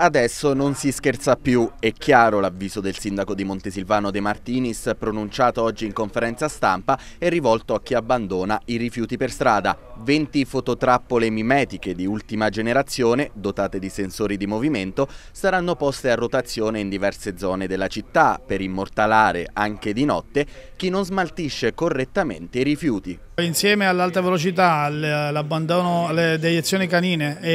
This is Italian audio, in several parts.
Adesso non si scherza più, è chiaro l'avviso del sindaco di Montesilvano De Martinis pronunciato oggi in conferenza stampa e rivolto a chi abbandona i rifiuti per strada. 20 fototrappole mimetiche di ultima generazione, dotate di sensori di movimento, saranno poste a rotazione in diverse zone della città per immortalare, anche di notte, chi non smaltisce correttamente i rifiuti. Insieme all'alta velocità, all'abbandono alle deiezioni canine e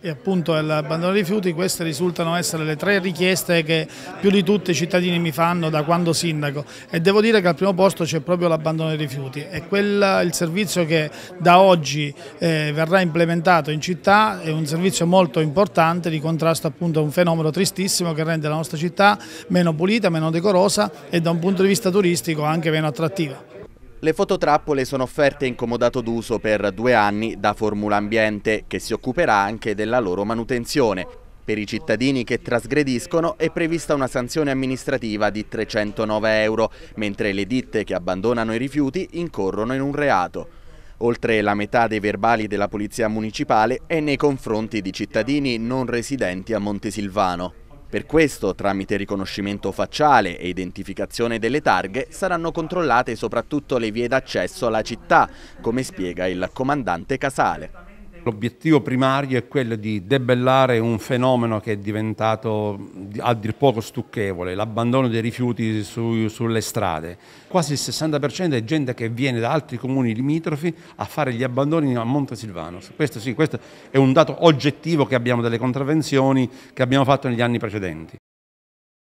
eh, appunto all'abbandono riguardano i rifiuti queste risultano essere le tre richieste che più di tutte i cittadini mi fanno da quando sindaco e devo dire che al primo posto c'è proprio l'abbandono dei rifiuti e quel, il servizio che da oggi eh, verrà implementato in città è un servizio molto importante di contrasto appunto a un fenomeno tristissimo che rende la nostra città meno pulita, meno decorosa e da un punto di vista turistico anche meno attrattiva. Le fototrappole sono offerte in comodato d'uso per due anni da Formula Ambiente, che si occuperà anche della loro manutenzione. Per i cittadini che trasgrediscono è prevista una sanzione amministrativa di 309 euro, mentre le ditte che abbandonano i rifiuti incorrono in un reato. Oltre la metà dei verbali della Polizia Municipale è nei confronti di cittadini non residenti a Montesilvano. Per questo, tramite riconoscimento facciale e identificazione delle targhe, saranno controllate soprattutto le vie d'accesso alla città, come spiega il comandante Casale. L'obiettivo primario è quello di debellare un fenomeno che è diventato a dir poco stucchevole, l'abbandono dei rifiuti su, sulle strade. Quasi il 60% è gente che viene da altri comuni limitrofi a fare gli abbandoni a Montesilvano. Questo sì, questo è un dato oggettivo che abbiamo delle contravvenzioni che abbiamo fatto negli anni precedenti.